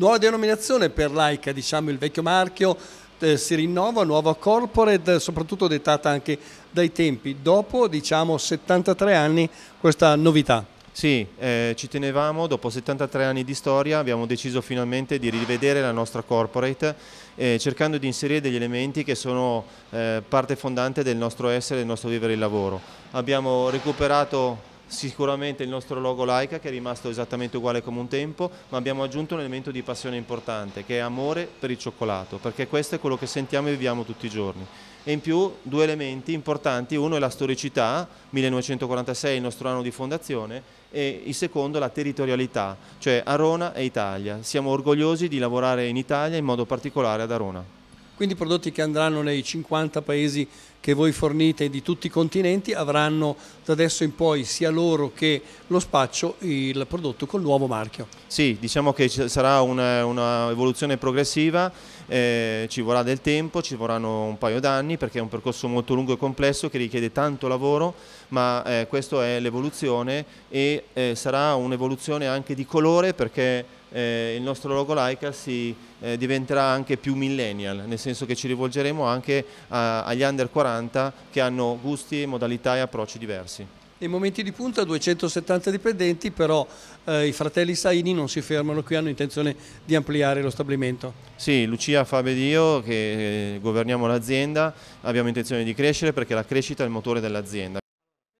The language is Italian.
Nuova denominazione per l'AICA, diciamo il vecchio marchio eh, si rinnova, nuova corporate, soprattutto dettata anche dai tempi. Dopo diciamo 73 anni questa novità. Sì, eh, ci tenevamo, dopo 73 anni di storia abbiamo deciso finalmente di rivedere la nostra corporate eh, cercando di inserire degli elementi che sono eh, parte fondante del nostro essere, del nostro vivere il lavoro. Abbiamo recuperato sicuramente il nostro logo Laika che è rimasto esattamente uguale come un tempo, ma abbiamo aggiunto un elemento di passione importante che è amore per il cioccolato, perché questo è quello che sentiamo e viviamo tutti i giorni. E in più due elementi importanti, uno è la storicità, 1946 il nostro anno di fondazione, e il secondo è la territorialità, cioè Arona e Italia. Siamo orgogliosi di lavorare in Italia, in modo particolare ad Arona. Quindi i prodotti che andranno nei 50 paesi che voi fornite di tutti i continenti avranno da adesso in poi sia loro che lo spaccio il prodotto col nuovo marchio. Sì, diciamo che sarà un'evoluzione progressiva, eh, ci vorrà del tempo, ci vorranno un paio d'anni perché è un percorso molto lungo e complesso che richiede tanto lavoro, ma eh, questa è l'evoluzione e eh, sarà un'evoluzione anche di colore perché eh, il nostro logo Laika si, eh, diventerà anche più millennial, nel senso che ci rivolgeremo anche a, agli under 40 che hanno gusti, modalità e approcci diversi. Nei momenti di punta 270 dipendenti, però eh, i fratelli Saini non si fermano qui, hanno intenzione di ampliare lo stabilimento. Sì, Lucia, Fabio ed io che eh, governiamo l'azienda abbiamo intenzione di crescere perché la crescita è il motore dell'azienda.